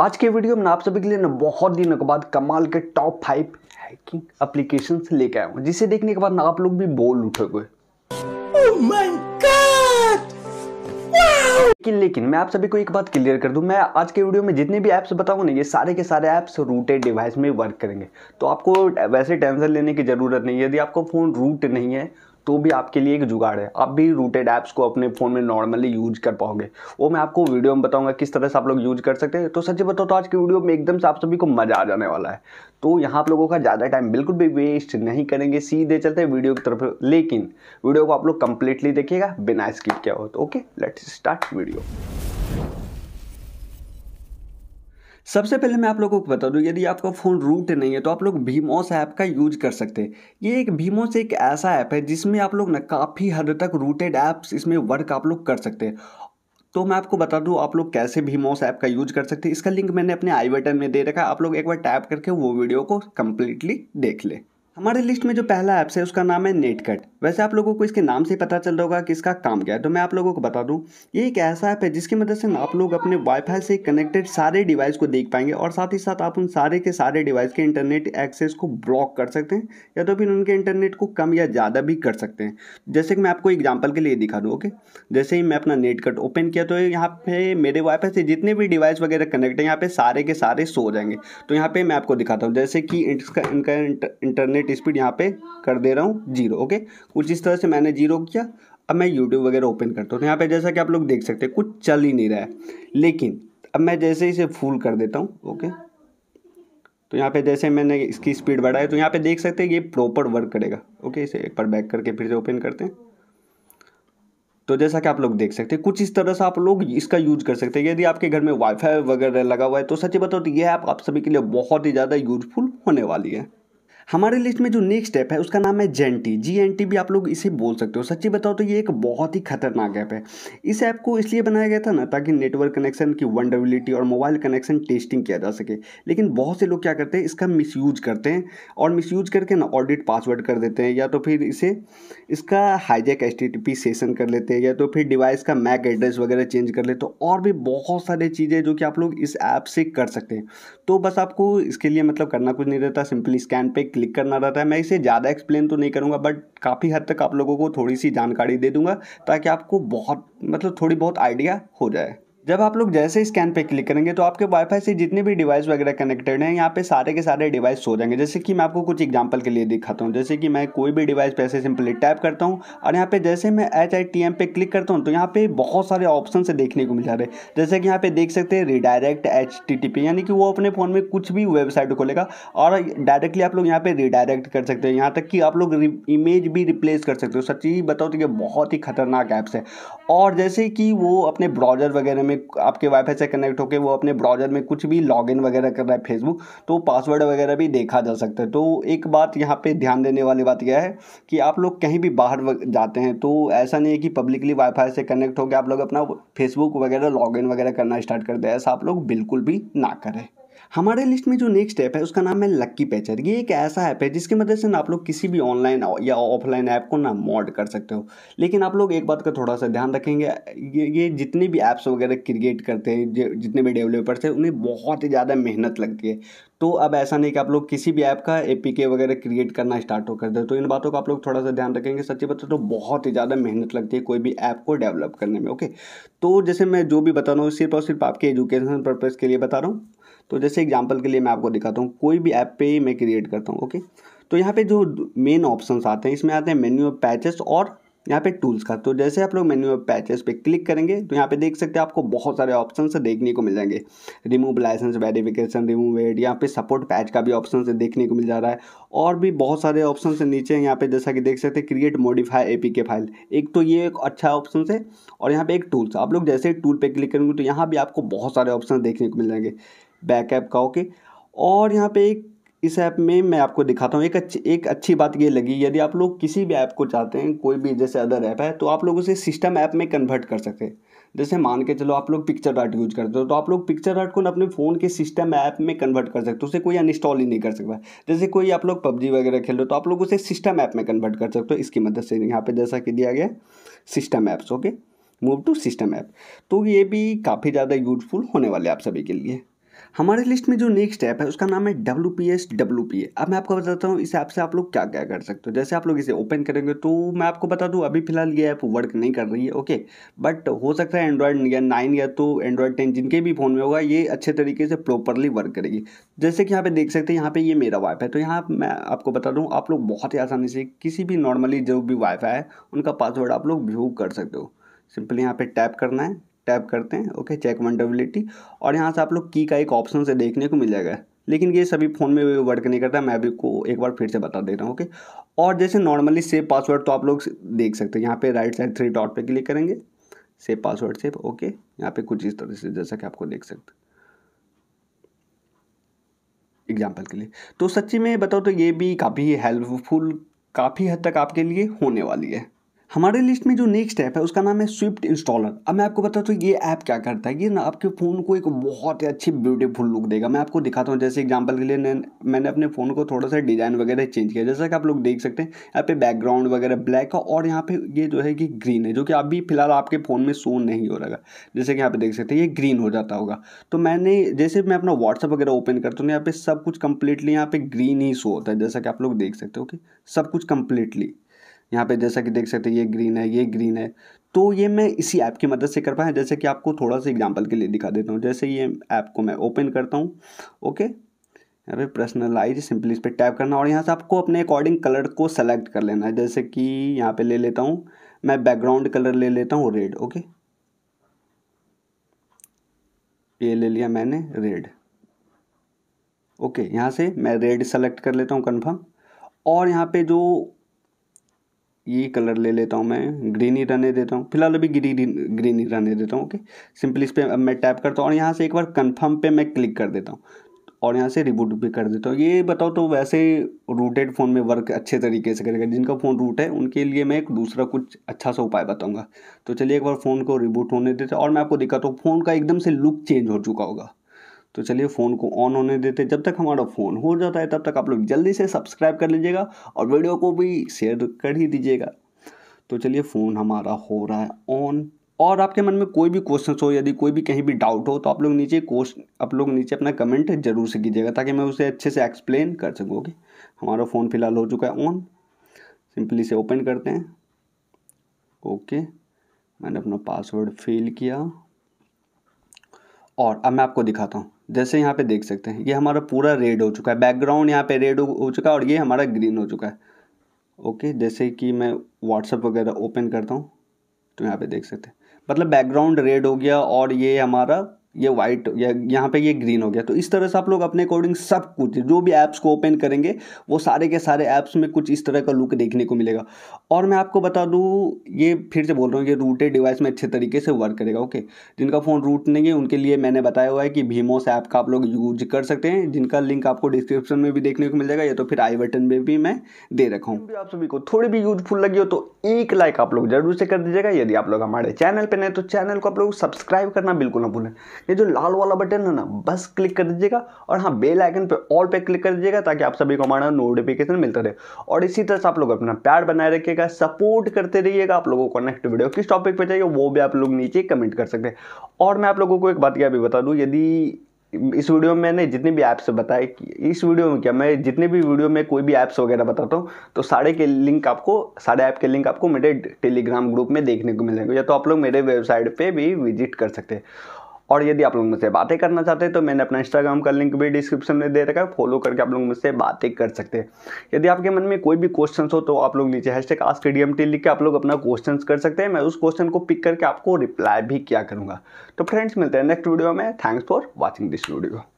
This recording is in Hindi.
आज के वीडियो में आप सभी के लिए ना बहुत दिनों के बाद कमाल के टॉप फाइव हैकिंग एप्लीकेशन लेके आया हूँ जिसे देखने के बाद ना आप लोग भी बोल उठे हुए oh लेकिन लेकिन मैं आप सभी को एक बात क्लियर कर दूं मैं आज के वीडियो में जितने भी ऐप्स बताऊंगा ना ये सारे के सारे ऐप्स रूटेड डिवाइस में वर्क करेंगे तो आपको वैसे टेंशन लेने की ज़रूरत नहीं है यदि आपको फ़ोन रूट नहीं है तो भी आपके लिए एक जुगाड़ है आप भी रूटेड ऐप्स को अपने फ़ोन में नॉर्मली यूज कर पाओगे वो मैं आपको वीडियो में बताऊंगा किस तरह से आप लोग यूज कर सकते हैं तो सच्ची बताओ तो आज की वीडियो में एकदम से आप सभी को मज़ा आ जाने वाला है तो यहाँ आप लोगों का ज़्यादा टाइम बिल्कुल भी वेस्ट नहीं करेंगे सीधे चलते वीडियो की तरफ लेकिन वीडियो को आप लोग कंप्लीटली देखिएगा बिना स्किप किया हो तो ओके लेट्स स्टार्ट वीडियो सबसे पहले मैं आप लोगों को बता दूं यदि आपका फ़ोन रूट नहीं है तो आप लोग भीमोस ऐप का यूज कर सकते हैं ये एक भीमोस एक ऐसा ऐप है जिसमें आप लोग ना काफ़ी हद तक रूटेड ऐप्स इसमें वर्क आप लोग कर सकते हैं तो मैं आपको बता दूं आप लोग कैसे भीमोस ऐप का यूज कर सकते हैं इसका लिंक मैंने अपने आई बटन में दे रखा है आप लोग एक बार टैप करके वो वीडियो को कम्प्लीटली देख लें हमारे लिस्ट में जो पहला ऐप्स है उसका नाम है नेटकट वैसे आप लोगों को इसके नाम से पता चल रहा होगा कि इसका काम क्या है तो मैं आप लोगों को बता दूं ये एक ऐसा ऐप है जिसकी मदद से आप लोग अपने वाईफाई से कनेक्टेड सारे डिवाइस को देख पाएंगे और साथ ही साथ आप उन सारे के सारे डिवाइस के इंटरनेट एक्सेस को ब्लॉक कर सकते हैं या तो फिर उनके इंटरनेट को कम या ज़्यादा भी कर सकते हैं जैसे कि मैं आपको एग्जाम्पल के लिए दिखा दूँ ओके जैसे ही मैं अपना नेट कट ओपन किया तो यहाँ पे मेरे वाईफाई से जितने भी डिवाइस वगैरह कनेक्ट हैं यहाँ पे सारे के सारे सो जाएंगे तो यहाँ पे मैं आपको दिखाता हूँ जैसे कि इसका इनका इंटरनेट स्पीड यहाँ पे कर दे रहा हूँ जीरो ओके कुछ इस तरह से मैंने जीरो किया अब मैं यूट्यूब वगैरह ओपन करता हूँ तो यहाँ पर जैसा कि आप लोग देख सकते हैं कुछ चल ही नहीं रहा है लेकिन अब मैं जैसे इसे फुल कर देता हूँ ओके तो यहाँ पे जैसे मैंने इसकी स्पीड बढ़ाई तो यहाँ पे देख सकते हैं ये प्रॉपर वर्क करेगा ओके इसे एक बार बैक करके फिर से ओपन करते हैं तो जैसा कि आप लोग देख सकते हैं कुछ इस तरह से आप लोग इसका यूज कर सकते हैं यदि आपके घर में वाईफाई वगैरह लगा हुआ है तो सच्ची बताओ तो ये ऐप आप सभी के लिए बहुत ही ज़्यादा यूजफुल होने वाली है हमारे लिस्ट में जो नेक्स्ट ऐप है उसका नाम है gen T G N T भी आप लोग इसे बोल सकते हो सच्ची बताओ तो ये एक बहुत ही खतरनाक ऐप है इस ऐप को इसलिए बनाया गया था ना ताकि नेटवर्क कनेक्शन की वनडेबिलिटी और मोबाइल कनेक्शन टेस्टिंग किया जा सके लेकिन बहुत से लोग क्या करते हैं इसका मिस करते हैं और मिसयूज करके ना ऑडिट पासवर्ड कर देते हैं या तो फिर इसे इसका हाईजेक एस सेशन कर लेते हैं या तो फिर डिवाइस का मैक एड्रेस वगैरह चेंज कर लेते हो और भी बहुत सारी चीज़ें जो कि आप लोग इस ऐप से कर सकते हैं तो बस आपको इसके लिए मतलब करना कुछ नहीं रहता सिंपली स्कैन पे क्लिक करना रहता है मैं इसे ज़्यादा एक्सप्लेन तो नहीं करूँगा बट काफ़ी हद तक आप लोगों को थोड़ी सी जानकारी दे दूँगा ताकि आपको बहुत मतलब थोड़ी बहुत आइडिया हो जाए जब आप लोग जैसे स्कैन पे क्लिक करेंगे तो आपके वाईफाई से जितने भी डिवाइस वगैरह कनेक्टेड हैं यहाँ पे सारे के सारे डिवाइस हो जाएंगे जैसे कि मैं आपको कुछ एग्जांपल के लिए दिखाता हूँ जैसे कि मैं कोई भी डिवाइस पे ऐसे सिंपली टैप करता हूँ और यहाँ पे जैसे मैं एच आई टी एम पे क्लिक करता हूँ तो यहाँ पे बहुत सारे ऑप्शन से देखने को मिल जा रहे हैं जैसे कि यहाँ पे देख सकते हैं redirect H T T P यानी कि वो अपने फ़ोन में कुछ भी वेबसाइट खोलेगा और डायरेक्टली आप लोग यहाँ पर रिडायरेक्ट कर सकते हैं यहाँ तक कि आप लोग इमेज भी रिप्लेस कर सकते हो सच्ची बताओ तो ये बहुत ही खतरनाक ऐप्स है और जैसे कि वो अपने ब्राउजर वगैरह में आपके वाईफाई से कनेक्ट होकर वो अपने ब्राउजर में कुछ भी इन वगैरह कर रहा है फेसबुक तो पासवर्ड वगैरह भी देखा जा सकता है तो एक बात यहाँ पर ध्यान देने वाली बात यह है कि आप लोग कहीं भी बाहर जाते हैं तो ऐसा नहीं है कि पब्लिकली वाईफाई से कनेक्ट होकर आप लोग अपना फेसबुक वगैरह इन वगैरह करना स्टार्ट कर दें ऐसा आप लोग बिल्कुल भी ना करें हमारे लिस्ट में जो नेक्स्ट ऐप है उसका नाम है लक्की पैचर ये एक ऐसा ऐप है जिसकी मदद से ना आप लोग किसी भी ऑनलाइन या ऑफलाइन ऐप को ना मॉड कर सकते हो लेकिन आप लोग एक बात का थोड़ा सा ध्यान रखेंगे ये ये जितने भी ऐप्स वगैरह क्रिएट करते हैं जितने भी डेवलपर्स हैं उन्हें बहुत ही ज़्यादा मेहनत लगती है तो अब ऐसा नहीं कि आप लोग किसी भी ऐप का ए वगैरह क्रिएट करना स्टार्ट हो कर दे तो इन बातों का आप लोग थोड़ा सा ध्यान रखेंगे सच्ची बात तो बहुत ही ज़्यादा मेहनत लगती है कोई भी ऐप को डेवलप करने में ओके तो जैसे मैं जो भी बता रहा हूँ सिर्फ और सिर्फ आपके एजुकेशन पर्पज़ के लिए बता रहा हूँ तो जैसे एग्जाम्पल के लिए मैं आपको दिखाता हूँ कोई भी ऐप पे ही मैं क्रिएट करता हूँ ओके तो यहाँ पे जो मेन ऑप्शंस आते हैं इसमें आते हैं मेन्यू ऑफ पैचेस और यहाँ पे टूल्स का तो जैसे आप लोग मेन्यू ऑफ पैचेस पे क्लिक करेंगे तो यहाँ पे देख सकते हैं आपको बहुत सारे ऑप्शन देखने को मिल जाएंगे remove licence verification remove ad यहाँ पे सपोर्ट पैच का भी ऑप्शन देखने को मिल जा रहा है और भी बहुत सारे ऑप्शन नीचे यहाँ पे जैसा कि देख सकते हैं क्रिएट मॉडिफाई ए के फाइल एक तो ये एक अच्छा ऑप्शन है और यहाँ पे एक टूल्स आप लोग जैसे टूल पर क्लिक करेंगे तो यहाँ भी आपको बहुत सारे ऑप्शन देखने को मिल जाएंगे बैक ऐप का ओके और यहाँ पे एक इस ऐप में मैं आपको दिखाता हूँ एक अच्छी एक अच्छी बात ये लगी यदि आप लोग किसी भी ऐप को चाहते हैं कोई भी जैसे अदर ऐप है तो आप लोग उसे सिस्टम ऐप में कन्वर्ट कर सकते हैं जैसे मान के चलो आप लोग पिक्चर आर्ट यूज करते हो तो आप लोग पिक्चर आर्ट को अपने फ़ोन के सिस्टम ऐप में कन्वर्ट कर सकते हो उसे कोई अनइंस्टॉल ही नहीं कर सकता जैसे कोई आप लोग पबजी वगैरह खेल रहे हो तो आप लोग उसे सिस्टम ऐप में कन्वर्ट कर सकते हो इसकी मदद से यहाँ पर जैसा कि दिया गया system apps okay move to system app तो ये भी काफ़ी ज़्यादा यूजफुल होने वाले आप सभी के लिए हमारे लिस्ट में जो नेक्स्ट ऐप है उसका नाम है W P S W P A अब मैं आपको बताता हूँ इस ऐप से आप लोग क्या क्या कर सकते हो जैसे आप लोग इसे ओपन करेंगे तो मैं आपको बता दूँ अभी फिलहाल ये ऐप वर्क नहीं कर रही है ओके बट हो सकता है एंड्रॉयड या नाइन या तो एंड्रॉयड टेन जिनके भी फ़ोन में होगा ये अच्छे तरीके से प्रॉपरली वर्क करेगी जैसे कि यहाँ पे देख सकते हैं यहाँ पे ये मेरा वाइफ है तो यहाँ मैं आपको बता दूँ आप लोग बहुत ही आसानी से किसी भी नॉर्मली जो भी वाईफाई है उनका पासवर्ड आप लोग व्यू कर सकते हो सिंपली यहाँ पे टैप करना है टैप करते हैं ओके चेक वनडेबिलिटी और यहाँ से आप लोग की का एक ऑप्शन से देखने को मिल जाएगा लेकिन ये सभी फ़ोन में वर्क नहीं करता मैं अभी को एक बार फिर से बता दे रहा हूँ ओके और जैसे नॉर्मली सेव पासवर्ड तो आप लोग देख सकते हैं यहाँ पे राइट साइड थ्री डॉट पे क्लिक करेंगे सेव पासवर्ड सेव ओके यहाँ पे कुछ इस तरह से जैसा कि आपको देख सकते एग्जाम्पल के लिए तो सच्ची में बताओ तो ये भी काफ़ी हेल्पफुल काफ़ी हद तक आपके लिए होने वाली है हमारे लिस्ट में जो नेक्स्ट ऐप है उसका नाम है स्विफ्ट इंस्टॉलर अब मैं आपको बताता तो हूँ ये ऐप क्या करता है ये ना आपके फ़ोन को एक बहुत ही अच्छी ब्यूटीफुल लुक देगा मैं आपको दिखाता हूँ जैसे एग्जांपल के लिए मैंने अपने फ़ोन को थोड़ा सा डिज़ाइन वगैरह चेंज किया जैसा कि आप लोग देख सकते हैं यहाँ पे बैकग्राउंड वगैरह ब्लैक है और यहाँ पे ये जो है कि ग्रीन है जो कि अभी फिलहाल आपके फ़ोन में शो नहीं हो रहा जैसे कि यहाँ पे देख सकते हैं ये ग्रीन हो जाता होगा तो मैंने जैसे मैं अपना व्हाट्सअप वगैरह ओपन करता हूँ तो यहाँ पे सब कुछ कम्प्लीटली यहाँ पे ग्रीन ही शो होता है जैसा कि आप लोग देख सकते हो कि सब कुछ कम्प्लीटली यहाँ पे जैसा कि देख सकते हैं ये ग्रीन है ये ग्रीन है तो ये मैं इसी ऐप की मदद से कर पाया जैसे कि आपको थोड़ा सा एग्जाम्पल के लिए दिखा देता हूँ जैसे ये ऐप को मैं ओपन करता हूँ ओके यहाँ पे पर्सनलाइज सिंपली इस पर टैप करना और यहाँ से आपको अपने अकॉर्डिंग कलर को सेलेक्ट कर लेना है जैसे कि यहाँ पे ले लेता हूँ मैं बैकग्राउंड कलर ले लेता हूँ रेड ओके ये ले लिया मैंने रेड ओके यहाँ से मैं रेड सेलेक्ट कर लेता हूँ कन्फर्म और यहाँ पे जो ये कलर ले लेता हूँ मैं ग्रीन ही रहने देता हूँ फिलहाल अभी ग्रीन ग्रीन ही रहने देता हूँ ओके सिंपली इस पर अब मैं टैप करता हूँ और यहाँ से एक बार कंफर्म पे मैं क्लिक कर देता हूँ और यहाँ से रिबूट भी कर देता हूँ ये बताओ तो वैसे रूटेड फ़ोन में वर्क अच्छे तरीके से करेगा जिनका फ़ोन रूट है उनके लिए मैं एक दूसरा कुछ अच्छा सा उपाय बताऊँगा तो चलिए एक बार फ़ोन को रिबूट होने देते और मैं आपको दिखाता हूँ फ़ोन का एकदम से लुक चेंज हो चुका होगा तो चलिए फ़ोन को ऑन होने देते जब तक हमारा फ़ोन हो जाता है तब तक आप लोग जल्दी से सब्सक्राइब कर लीजिएगा और वीडियो को भी शेयर तो कर ही दीजिएगा तो चलिए फ़ोन हमारा हो रहा है ऑन और आपके मन में कोई भी क्वेश्चन हो यदि कोई भी कहीं भी डाउट हो तो आप लोग नीचे क्वेश्चन आप लोग नीचे अपना कमेंट जरूर से कीजिएगा ताकि मैं उसे अच्छे से एक्सप्लेन कर सकूँ ओके हमारा फ़ोन फ़िलहाल हो चुका है ऑन सिंपली से ओपन करते हैं ओके मैंने अपना पासवर्ड फिल किया और अब मैं आपको दिखाता हूँ जैसे यहाँ पे देख सकते हैं ये हमारा पूरा रेड हो चुका है बैकग्राउंड यहाँ पे रेड हो चुका है और ये हमारा ग्रीन हो चुका है ओके जैसे कि मैं व्हाट्सअप वगैरह ओपन करता हूँ तो यहाँ पे देख सकते हैं मतलब बैकग्राउंड रेड हो गया और ये हमारा ये वाइट या यहाँ पे ये ग्रीन हो गया तो इस तरह से आप लोग अपने अकॉर्डिंग सब कुछ जो भी ऐप्स को ओपन करेंगे वो सारे के सारे ऐप्स में कुछ इस तरह का लुक देखने को मिलेगा और मैं आपको बता दूँ ये फिर से बोल रहा हूँ ये रूटेड डिवाइस में अच्छे तरीके से वर्क करेगा ओके जिनका फ़ोन रूट नहीं है उनके लिए मैंने बताया हुआ है कि भीमोस ऐप का आप लोग यूज कर सकते हैं जिनका लिंक आपको डिस्क्रिप्शन में भी देखने को मिल जाएगा या तो फिर आई बटन में भी मैं दे रखा हूँ आप सभी को थोड़ी भी यूजफुल लगी हो तो एक लाइक आप लोग जरूर से कर दीजिएगा यदि आप लोग हमारे चैनल पर नहीं तो चैनल को आप लोग सब्सक्राइब करना बिल्कुल ना भूलें ये जो लाल वाला बटन है ना बस क्लिक कर दीजिएगा और हाँ बेल आइकन पे ऑल पे क्लिक कर दीजिएगा ताकि आप सभी को हमारा नोटिफिकेशन मिलता रहे और इसी तरह से आप लोग अपना प्यार बनाए रखिएगा सपोर्ट करते रहिएगा आप लोगों को नेक्स्ट वीडियो किस टॉपिक पर चाहिए वो भी आप लोग नीचे कमेंट कर सकते हैं और मैं आप लोगों को एक बात क्या भी बता दूँ यदि इस वीडियो में मैंने जितने भी ऐप्स बताए इस वीडियो में क्या मैं जितने भी वीडियो में कोई भी ऐप्स वगैरह बताता हूँ तो सारे के लिंक आपको सारे ऐप के लिंक आपको मेरे टेलीग्राम ग्रुप में देखने को मिलेंगे या तो आप लोग मेरे वेबसाइट पे भी विजिट कर सकते हैं और यदि आप लोग मुझसे बातें करना चाहते हैं तो मैंने अपना इंस्टाग्राम का लिंक भी डिस्क्रिप्शन में दे रखा है फॉलो करके आप लोग मुझसे बातें कर सकते हैं यदि आपके मन में कोई भी क्वेश्चन हो तो आप लोग नीचे हैशटैग आस्क डी लिख के आप लोग अपना क्वेश्चन कर सकते हैं मैं उस क्वेश्चन को पिक करके आपको रिप्लाई भी किया करूँगा तो फ्रेंड्स मिलते हैं नेक्स्ट वीडियो में thanks for watching this video